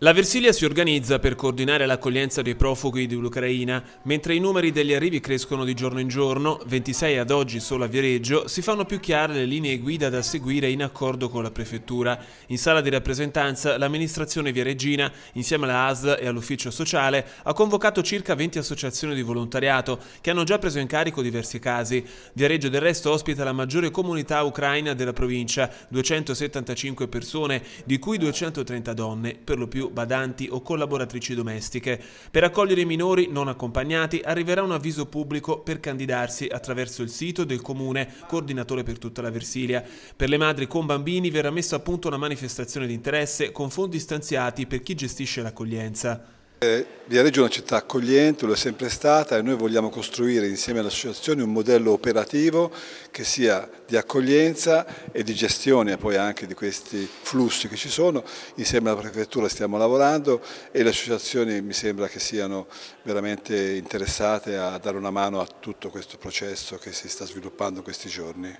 La Versilia si organizza per coordinare l'accoglienza dei profughi dell'Ucraina, mentre i numeri degli arrivi crescono di giorno in giorno, 26 ad oggi solo a Viareggio, si fanno più chiare le linee guida da seguire in accordo con la Prefettura. In sala di rappresentanza l'amministrazione viareggina, insieme alla ASL e all'ufficio sociale, ha convocato circa 20 associazioni di volontariato che hanno già preso in carico diversi casi. Viareggio del resto ospita la maggiore comunità ucraina della provincia, 275 persone, di cui 230 donne, per lo più badanti o collaboratrici domestiche. Per accogliere i minori non accompagnati arriverà un avviso pubblico per candidarsi attraverso il sito del comune, coordinatore per tutta la Versilia. Per le madri con bambini verrà messa a punto una manifestazione di interesse con fondi stanziati per chi gestisce l'accoglienza. Eh, Viareggio è una città accogliente, lo è sempre stata e noi vogliamo costruire insieme all'associazione un modello operativo che sia di accoglienza e di gestione poi anche di questi flussi che ci sono. Insieme alla Prefettura stiamo lavorando e le associazioni mi sembra che siano veramente interessate a dare una mano a tutto questo processo che si sta sviluppando in questi giorni.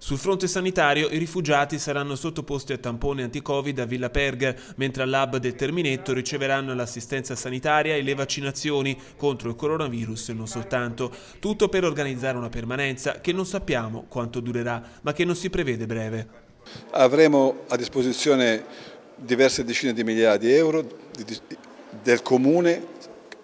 Sul fronte sanitario i rifugiati saranno sottoposti a tampone anti-Covid a Villa Perga, mentre al lab del Terminetto riceveranno l'assistenza sanitaria e le vaccinazioni contro il coronavirus e non soltanto. Tutto per organizzare una permanenza che non sappiamo quanto durerà, ma che non si prevede breve. Avremo a disposizione diverse decine di migliaia di euro del comune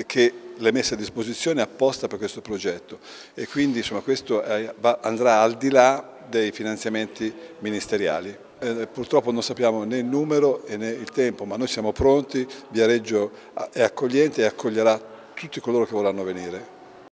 che le messe a disposizione apposta per questo progetto e quindi insomma, questo eh, andrà al di là dei finanziamenti ministeriali. Eh, purtroppo non sappiamo né il numero né il tempo, ma noi siamo pronti, Viareggio è accogliente e accoglierà tutti coloro che vorranno venire.